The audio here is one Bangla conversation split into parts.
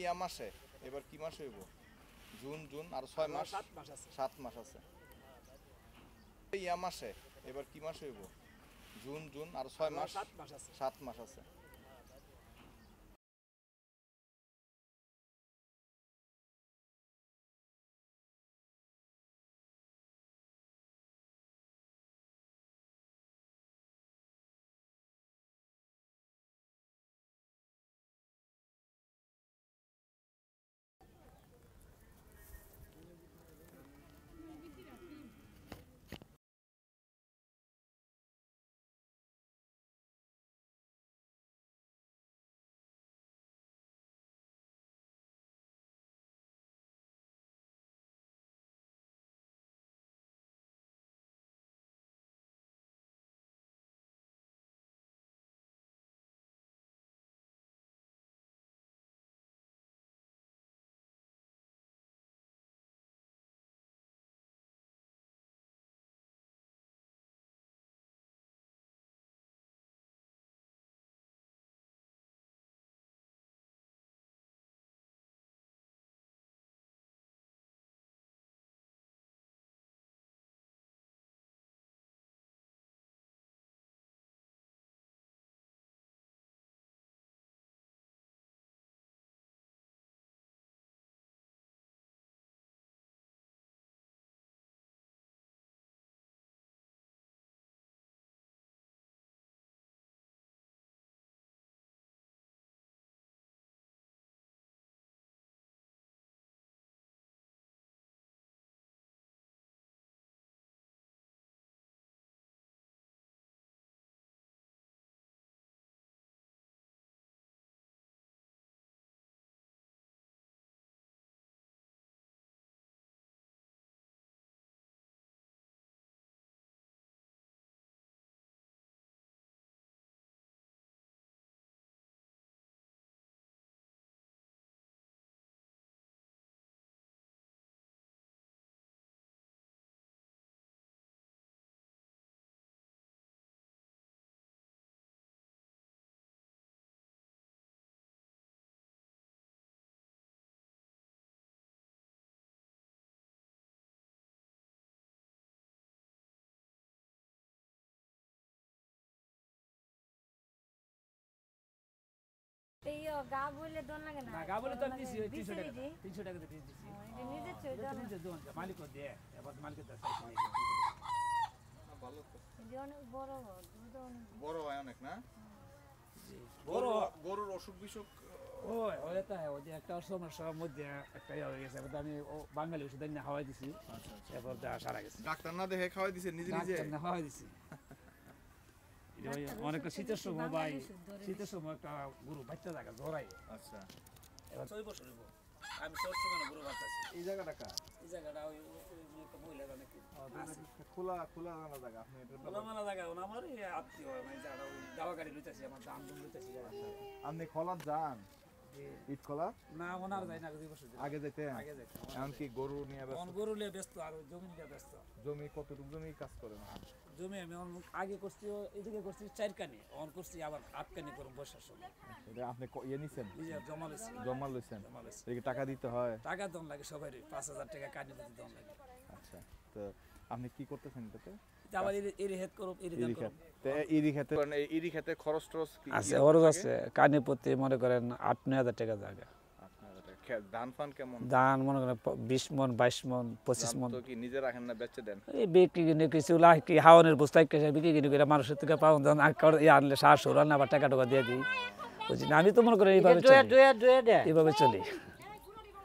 ইয়া মাসে এবার কি মাস হইব জুন জুন আর ছয় মাস সাত মাস আছে ইয়া মাসে এবার কি মাস হইব জুন জুন আর ছয় মাস সাত মাস আছে আমি গরুর অসুখ বিসুখ ওই একটা সমস্যার মধ্যে একটা ইয়ে হয়ে গেছে আমি বাঙালি ওষুধ হাওয়াই দিছি আচ্ছা, আচ্ছা। এবার সারা গেছে ডাক্তার না দেখে খাওয়াই দিছে নিজে নিজে হাওয়াই খাওয়াই দিছি অনেকটা শীতের সময় শীতের সময় একটা গরু বাচ্চা জোড়াই আচ্ছা ছয় বছর আমি সব এই জায়গাটা এই জায়গাটা ওই খোলা খোলা জায়গা আপনি জায়গা মানে গাড়ি আমার আপনি খোলা যান ইট কলা না ওনার যাই না দুই বছর আগে যেতে আগে যেতে এমনকি গরু নিয়ে ব্যস্ত গরু নিয়ে ব্যস্ত আর জমি নিয়ে ব্যস্ত জমি কতটুকু জমি কাজ করে না জমি আমি আগে করছি এদিকে করছি চার কানি অন করছি আবার আট কানি করব বসার সময় এটা আপনি ইয়ে নিছেন জমা লইছেন জমা লইছেন এদিকে টাকা দিতে হয় টাকা দন লাগে সবারই পাঁচ হাজার টাকা কানি দিতে দন লাগে আচ্ছা তো আপনি কি করতেছেন এটাতে আচ্ছা। আবার খেতে মানে আছে খরচ আছে প্রতি মনে করেন আট নয় হাজার টাকা জায়গা ধান কেমন ধান মনে বিশ মন বাইশ মন পঁচিশ মন কি দেন এই কিছু কি বস্তা আনলে টাকা দিয়ে দিই আমি তো মনে করি এইভাবে চলি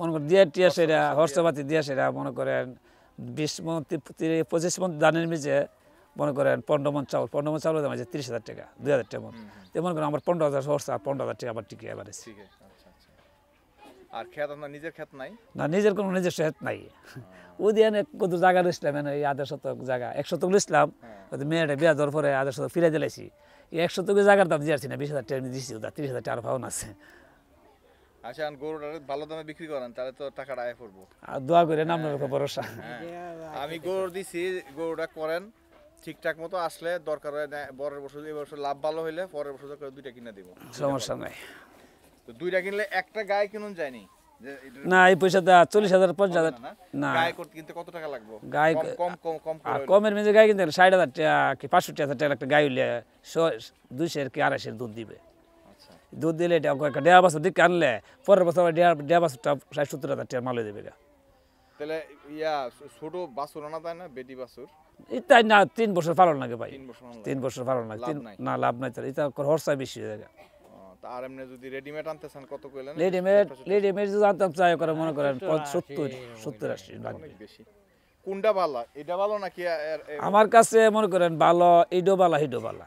মনে করেন দিয়ে টিয়া সেরা হর্ষবাতি দিয়ে সেরা মনে করেন বিশ মন পঁচিশ মন দানের মিজে মনে করেন পনেরো মন চাউল পনেরো মন চাউলের দাম আছে তিরিশ হাজার টাকা দুই হাজার টাকা মন মনে করেন আমার পনেরো হাজার হর্ষ আর পনেরো হাজার টাকা আমার টিকিয়ে এবার আচ্ছা, আচ্ছা। আর খেত আপনার নিজের খেত নাই না নিজের কোনো নিজের খেত নাই ওই দিয়ে কত জায়গা লইছিলাম এই আধা শতক জায়গা এক শতক লইছিলাম হ্যাঁ। মেয়েটা বিয়া দর পরে আধা শতক ফিরে দিলেছি এই এক শতকের জায়গার দাম দিয়েছি না বিশ হাজার টাকা দিয়েছি ওটা তিরিশ হাজার টাকা ফাউন আছে আচ্ছা গরুটা ভালো দামে বিক্রি করেন তাহলে তো আয় আর দোয়া করেন আপনার হ্যাঁ। ভরসা হ্যাঁ। আমি গরু দিছি গরুটা করেন ঠিকঠাক মতো আসলে দরকার হয় বরের বছর এই বছর লাভ ভালো হইলে পরের বছর দুইটা কিনে দিব সমস্যা নাই তো দুইটা কিনলে একটা গায়ে কিনুন যায়নি না এই পয়সা দা চল্লিশ হাজার পঞ্চাশ হাজার না গায়ে করতে কিনতে কত টাকা লাগবে গায়ে কম কম কম কমের মেঝে গায়ে কিনতে ষাট হাজার টাকা কি পাঁচষট্টি হাজার টাকা একটা গায়ে হইলে কি আড়াইশের দুধ দিবে দুধ দিলে একটা ডেয়া বাছুর দিকে আনলে পরের বছর ডেয়া ডেয়া ষাট সত্তর হাজার টাকার মাল দেবে তাহলে ইয়া ছোট বাছুর আনা না বেটি বাছুর না তিন বছর পালন লাগে ভাই তিন বছর পালন লাগে না লাভ নাই তার খরচা বেশি হয়ে আর এমনি যদি রেডিমেড আনতে কত চাই করে মনে করেন আমার কাছে মনে করেন ভালো ইডো বালা হিডো বালা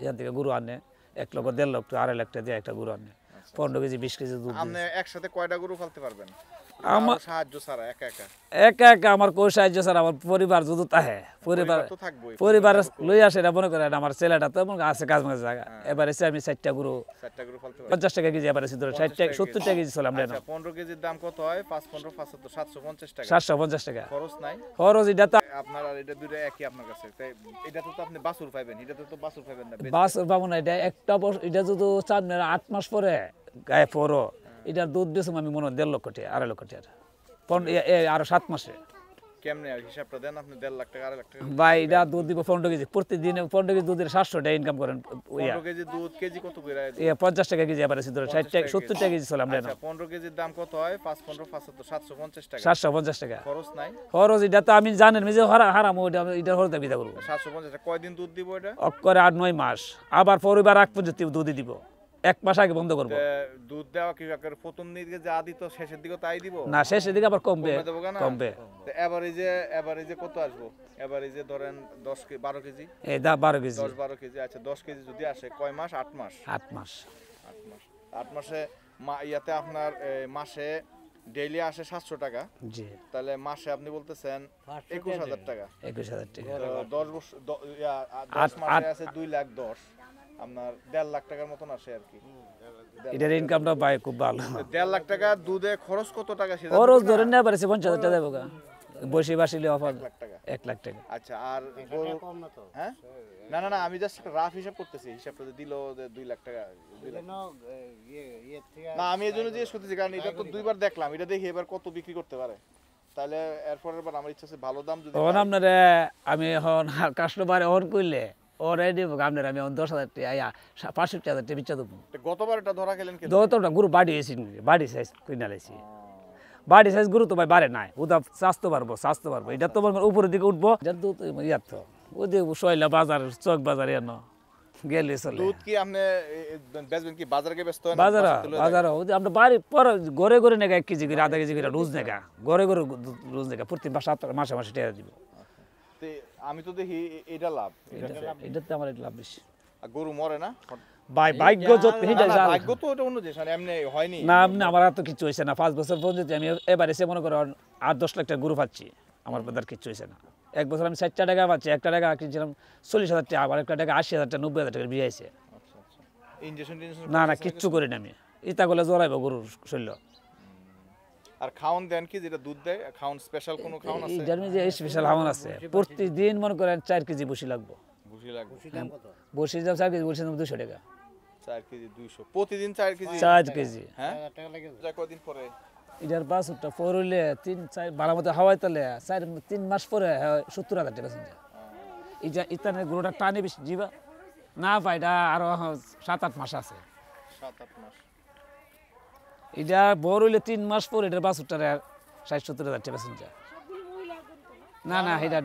এখান থেকে গুরু আনে এক লক্ষ দেড় লক্ষ আড়াই লাখ টাকা দিয়ে একটা গুরু আনে আচ্ছা, পনেরো আচ্ছা। কেজি বিশ কেজি দুধ আপনি একসাথে কয়টা গরু ফালতে পারবেন আমার সাহায্য একা একা আমার সাহায্য আমার পরিবার যদি হ্যাঁ, আমার আছে হ্যাঁ। এবার আমি আচ্ছা, পনেরো কেজির দাম কত হয় পাঁচ পনেরো সাতশো পঞ্চাশ সাতশো পঞ্চাশ টাকা খরচ নাই খরচ এটা আপনার এটা দুইটা একই আপনার কাছে তো আপনি বাসুর পাইবেন বাসুর পাইবেন না এটা একটা এটা যদি আট মাস পরে গায়ে পরো এটার দুধ বেসুম আমি মনে হয় দেড় লক্ষ টাকা আড়াই লক্ষ টাকা আরো সাত মাসে দুধ দিব পনেরো কেজি প্রতিদিন পনেরো কেজি সাতশো পঞ্চাশ টাকা কেজি সত্তর টাকা কেজি আচ্ছা, পনেরো কেজির দাম কত হয় পাঁচ পনেরো সাতশো পঞ্চাশ টাকা সাতশো পঞ্চাশ টাকা খরচ নাই খরচ এটা তো আমি জানেন যে হারাম সাতশো পঞ্চাশ কয়দিন দুধ দিব এটা আট নয় মাস আবার পরিবার আগ পর্যন্ত দুধ দিব এক মাস আগে বন্ধ করবো দুধ দেওয়া কি প্রথম দিকে যা দিত শেষের দিকে তাই দিব না শেষের দিকে আবার কমবে কমবে এবারে যে এবারে যে কত আসবো যে ধরেন 10 কে 12 কেজি এই দা 12 কেজি 10 12 কেজি আচ্ছা 10 কেজি যদি আসে কয় মাস 8 মাস 8 মাস 8 মাস 8 মাসে মা ইয়াতে আপনার মাসে ডেইলি আসে 700 টাকা জি তাহলে মাসে আপনি বলতেছেন 21000 টাকা 21000 টাকা 10 বছর 8 মাসে আছে 2 লাখ 10 আপনার দেড় লাখ টাকার মতন আসে আর কি এটার ইনকামটা পায় খুব ভালো দেড় লাখ টাকা দুধে খরচ কত টাকা খরচ পঞ্চাশ হাজার টাকা দেবো বসে বাসিলে অফার এক লাখ টাকা আচ্ছা আর হ্যাঁ না না না আমি জাস্ট রাফ হিসাব করতেছি হিসাবটা দিল দুই লাখ টাকা ইয়ে, ইয়ে না আমি এই জন্য জিজ্ঞেস করতেছি কারণ এটা তো দুইবার দেখলাম এটা দেখি এবার কত বিক্রি করতে পারে তাহলে এরপরের বার আমার ইচ্ছা আছে ভালো দাম যদি তখন আপনারা আমি এখন কাস্টমার অন করলে অলরেডডি আপনার আমি দশ হাজার টাকা পাঁচষট্টি হাজার টাকা বিচ্ছা দেবো গতবার এটা ধরা গেলেন গতটা গরু বাড়ি এসি বাড়ি সাইজ কিনা লাইছি বাড়ি সাইজ গুরু তো ভাই বাড়ে নাই ওটা চাষতে পারবো চাষতে পারবো এটা তো উপরের দিকে উঠবো ইয়ার তো ওই যে বাজার চক বাজার এন গেলে চলে দুধ বাজার বাজার ওই আমরা বাড়ি পর ঘরে ঘরে নেগা 1 কেজি করে আধা কেজি করে রোজ নেগা ঘরে ঘরে রোজ নেগা প্রতি মাসে মাসে টাকা দিব আমি তো দেখি এটা লাভ এটাতে আমার এটা লাভ বেশি গরু মরে না ভাই ভাগ্য যত জাল ভাগ্য তো এটা অন্য দেশ এমনি না আপনি আমার তো কিছু হইছে না পাঁচ বছর আমি এবারে সে মনে করো আট দশ লাখ টাকা গরু পাচ্ছি আমার বাদার কিছু হইছে না এক বছর আমি চারটা টাকা পাচ্ছি একটা টাকা কিনছিলাম চল্লিশ হাজার টাকা আবার একটা টাকা আশি হাজার টাকা নব্বই হাজার টাকা বিয়ে আচ্ছা, আচ্ছা। না না কিচ্ছু করি না আমি ইতা করলে জ্বরাইবো গরুর শরীর আর খাওন দেন কি যেটা দুধ দেয় খাওন স্পেশাল কোনো খাওন আছে জার্মি যে স্পেশাল খাওন আছে প্রতিদিন মন করেন 4 কেজি বসি লাগবে বসি লাগবে বসি দাম কত বসি দাম 4 কেজি বসি দাম 200 টাকা 4 কেজি 200 প্রতিদিন 4 কেজি 4 কেজি হ্যাঁ টাকা লাগে যা কদিন পরে এটার বাসুরটা পর হইলে তিন চার ভালো মতো হাওয়ায় তাহলে চার তিন মাস পরে সত্তর হাজার টাকা চিন্তা হ্যাঁ। এটা ইতানে গরুটা টানে বেশি জিবা না ভাই এটা আরো সাত আট মাস আছে সাত আট মাস এটা বড় হইলে তিন মাস পর এটা বাছুরটার ষাট সত্তর হাজার টাকা না না এটা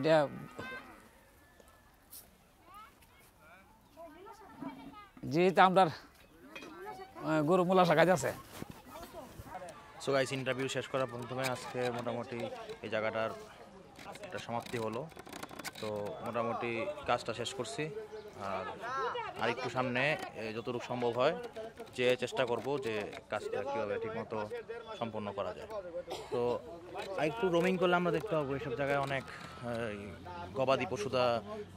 যেহেতু আমরা গরু মোলা শাখা আছে সো গাইস ইন্টারভিউ শেষ করার প্রথমে আজকে মোটামুটি এই জায়গাটার একটা সমাপ্তি হলো তো মোটামুটি কাজটা শেষ করছি আর একটু সামনে যতটুকু সম্ভব হয় যে চেষ্টা করব যে কাজটা কীভাবে ঠিকমতো সম্পন্ন করা যায় তো একটু রোমিং করলে আমরা দেখতে পাবো এইসব জায়গায় অনেক গবাদি পশুদা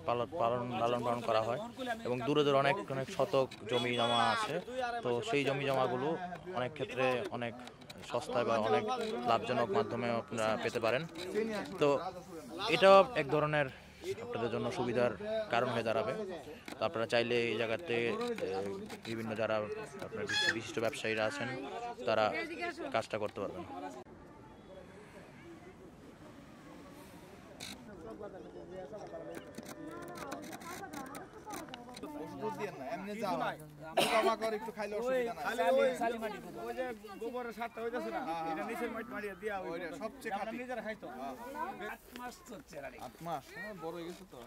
পালন পালন লালন পালন করা হয় এবং দূরে দূরে অনেক অনেক শতক জমি জমা আছে তো সেই জমি জমাগুলো অনেক ক্ষেত্রে অনেক সস্তায় বা অনেক লাভজনক মাধ্যমে আপনারা পেতে পারেন তো এটাও এক ধরনের আপনাদের জন্য সুবিধার কারণ হয়ে দাঁড়াবে তো আপনারা চাইলে এই জায়গাতে বিভিন্ন যারা আপনার বিশিষ্ট ব্যবসায়ীরা আছেন তারা কাজটা করতে পারবেন দুধ দিয়ে না এমনি যাও পোকা মাকড় একটু খাইলে অসুবিধা নাই খালি মাটি ওই যে গোবরের সারটা হইতাছে না হ্যাঁ, হ্যাঁ, এটা হ্যাঁ। নিচের মাটি মারিয়ে দিয়া ওই সবচেয়ে খাটি নিজের খাইতো 8 মাস চলছে রানি বড় হয়ে গেছে তো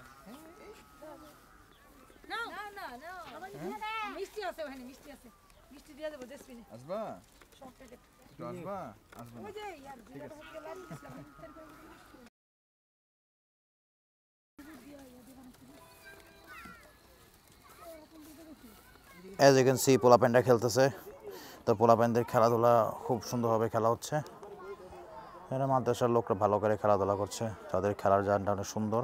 না না না মিষ্টি আছে ওখানে মিষ্টি আছে মিষ্টি দিয়ে দেবো দেশপিনে আসবা সব থেকে আসবা আসবা ওই যে ইয়ার ঠিক আছে as you can see panda খেলতেছে তো প্যান্ডের খেলাধুলা খুব সুন্দরভাবে খেলা হচ্ছে এরা মাদ্রাসার লোকরা ভালো করে খেলাধুলা করছে তাদের খেলার জানটা অনেক সুন্দর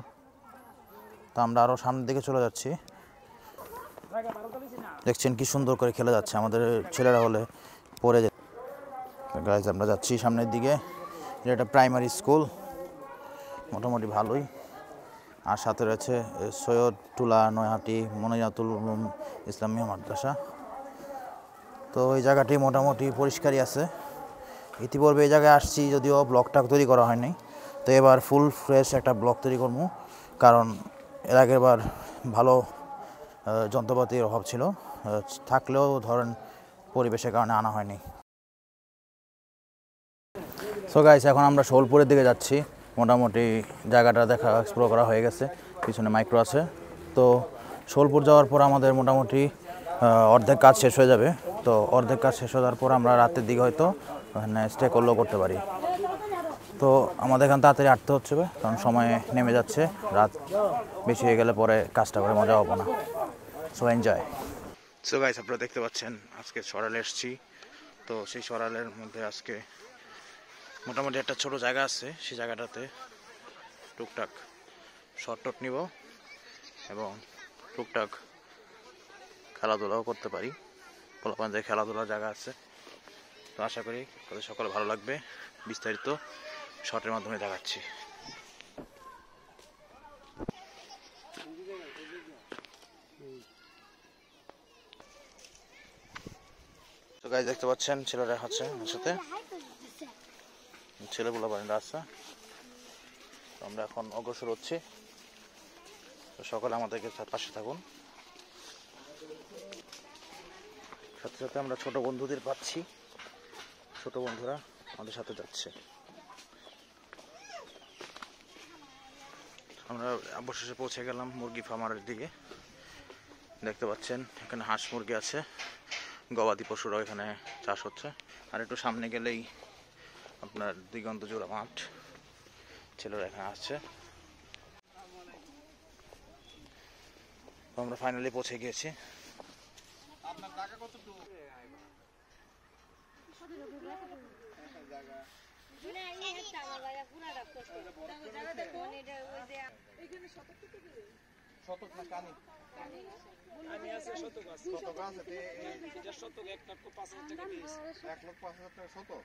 তো আমরা আরও সামনের দিকে চলে যাচ্ছি দেখছেন কি সুন্দর করে খেলে যাচ্ছে আমাদের ছেলেরা হলে পড়ে গাইজ আমরা যাচ্ছি সামনের দিকে এটা একটা প্রাইমারি স্কুল মোটামুটি ভালোই আর সাথে রয়েছে টুলা নয়াহাটি মনিয়াতুল উলুম ইসলামী মাদ্রাসা তো এই জায়গাটি মোটামুটি পরিষ্কারই আছে ইতিপূর্বে এই জায়গায় আসছি যদিও ব্লকটা তৈরি করা হয়নি তো এবার ফুল ফ্রেশ একটা ব্লক তৈরি করব কারণ এর আগের বার ভালো যন্ত্রপাতির অভাব ছিল থাকলেও ধরেন পরিবেশের কারণে আনা হয়নি সো গাইস এখন আমরা শোলপুরের দিকে যাচ্ছি মোটামুটি জায়গাটা দেখা এক্সপ্লোর করা হয়ে গেছে পিছনে মাইক্রো আছে তো সোলপুর যাওয়ার পর আমাদের মোটামুটি অর্ধেক কাজ শেষ হয়ে যাবে তো অর্ধেক কাজ শেষ হওয়ার পর আমরা রাতের দিকে হয়তো ওখানে স্টে করলেও করতে পারি তো আমাদের এখান তাড়াতাড়ি আটতে হচ্ছে কারণ সময় নেমে যাচ্ছে রাত বেশি হয়ে গেলে পরে কাজটা করে মজা হবো না সো এনজয় সো গাইস আপনারা দেখতে পাচ্ছেন আজকে সরালে এসছি তো সেই সরালের মধ্যে আজকে মোটামুটি একটা ছোট জায়গা আছে সেই জায়গাটাতে টুকটাক শর্টট নিব এবং টুকটাক খেলাধুলাও করতে পারি পোলাপান খেলাধুলার জায়গা আছে তো আশা করি তাদের সকল ভালো লাগবে বিস্তারিত শর্টের মাধ্যমে দেখাচ্ছি তো গাছ দেখতে পাচ্ছেন ছেলেরা হচ্ছে আমার সাথে ছেলেগুলো বাড়িটা রাস্তা আমরা এখন অগ্রসর হচ্ছি সকালে আমাদেরকে পাশে থাকুন সাথে সাথে আমরা ছোট বন্ধুদের পাচ্ছি ছোট বন্ধুরা আমাদের সাথে যাচ্ছে আমরা অবশেষে পৌঁছে গেলাম মুরগি ফার্মারের দিকে দেখতে পাচ্ছেন এখানে হাঁস মুরগি আছে গবাদি পশুরাও এখানে চাষ হচ্ছে আর একটু সামনে গেলেই আপনার দিগন্ত জোড়া মাঠ ছেলেরা এখানে আসছে আমরা ফাইনালি পৌঁছে গিয়েছি শতক না কানি আমি আছে শতক আছে শতক আছে এক লক্ষ পাঁচ হাজার টাকা এক লক্ষ পাঁচ হাজার টাকা শতক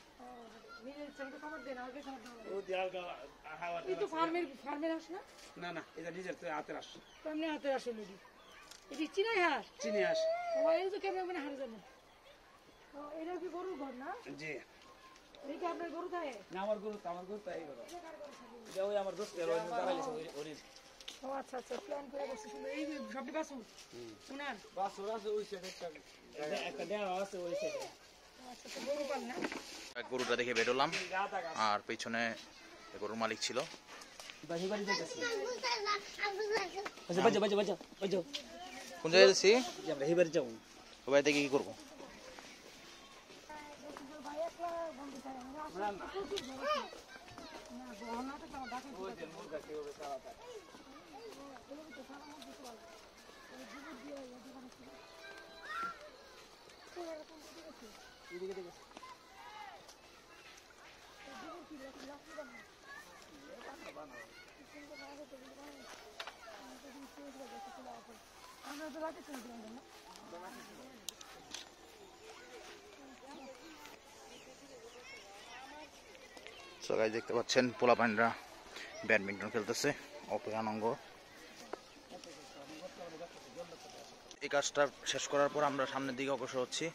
ও দিয়াল গা হাওয়া তুই না না না এটা নিজের হাতের হাঁস এমনি হাতের হাঁস হলো এটি চিনাই হাঁস চিনি হাঁস ওই তো কেমন মানে হার জানে এটা কি গরুর ঘর না জি এটা আপনার গরু থাকে না গরু আমার গরু তাই গরু এটা ওই আমার দোস্তের আচ্ছা আচ্ছা প্ল্যান করে বসে শুনে এই শুনান বাসু আছে ওই একটা ওই সাইডে আচ্ছা গরু না গরুটা দেখে বেরোলাম আর পেছনে গরুর মালিক ছিল আচ্ছা, কোন জায়গায় যাচ্ছি ওই থেকে কি করবো এদিকে দেখে সবাই দেখতে পাচ্ছেন পোলা পোলাপানরা ব্যাডমিন্টন খেলতেছে অপরানঙ্গ এই কাজটা শেষ করার পর আমরা সামনের দিকে অগ্রসর হচ্ছি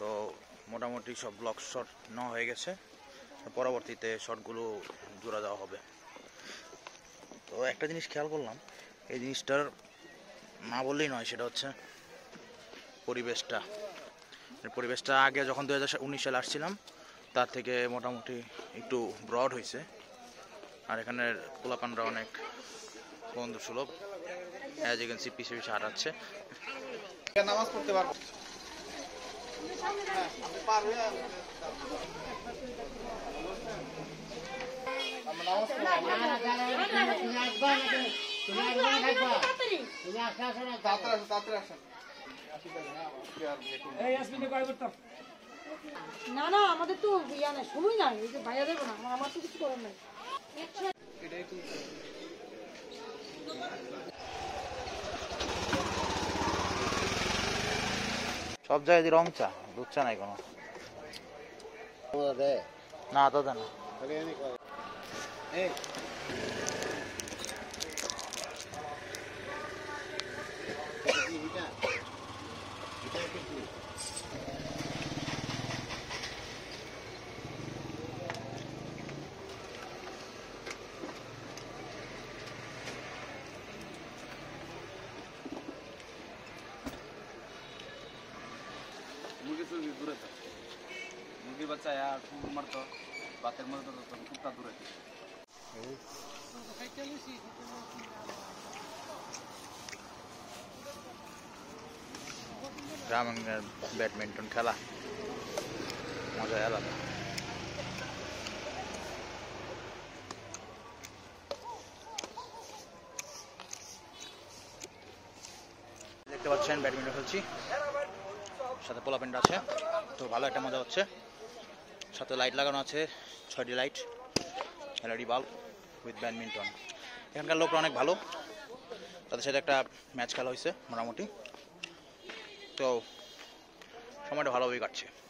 তো মোটামুটি সব ব্লক শট নেওয়া হয়ে গেছে পরবর্তীতে শটগুলো জোড়া দেওয়া হবে তো একটা জিনিস খেয়াল করলাম এই জিনিসটার না বললেই নয় সেটা হচ্ছে পরিবেশটা পরিবেশটা আগে যখন দু সালে আসছিলাম তার থেকে মোটামুটি একটু ব্রড হয়েছে আর এখানের কোলাপানরা অনেক বন্ধু সুলভ অ্যাজ এগেন্সি পিছিয়ে পিছিয়ে হারাচ্ছে নামাজ পড়তে পারবো না না আমাদের তো ইয়া নাই সময় নাই এই যে ভাইয়া দেবো না আমার তো কিছু করার নাই সব জায়গায় রং চা দুধ চা নাই কোনো না তো না ter mandado no computador aqui. Eu? গ্রামের ব্যাডমিন্টন খেলা মজা আলাদা দেখতে পাচ্ছেন ব্যাডমিন্টন খেলছি সাথে পোলা প্যান্ট আছে তো ভালো একটা মজা হচ্ছে সাথে লাইট লাগানো আছে ছয়টি light LED bulb with badminton এখানকার লোকরা অনেক ভালো তাদের সাথে একটা ম্যাচ খেলা হয়েছে মোটামুটি তো সময়টা ভালোভাবেই কাটছে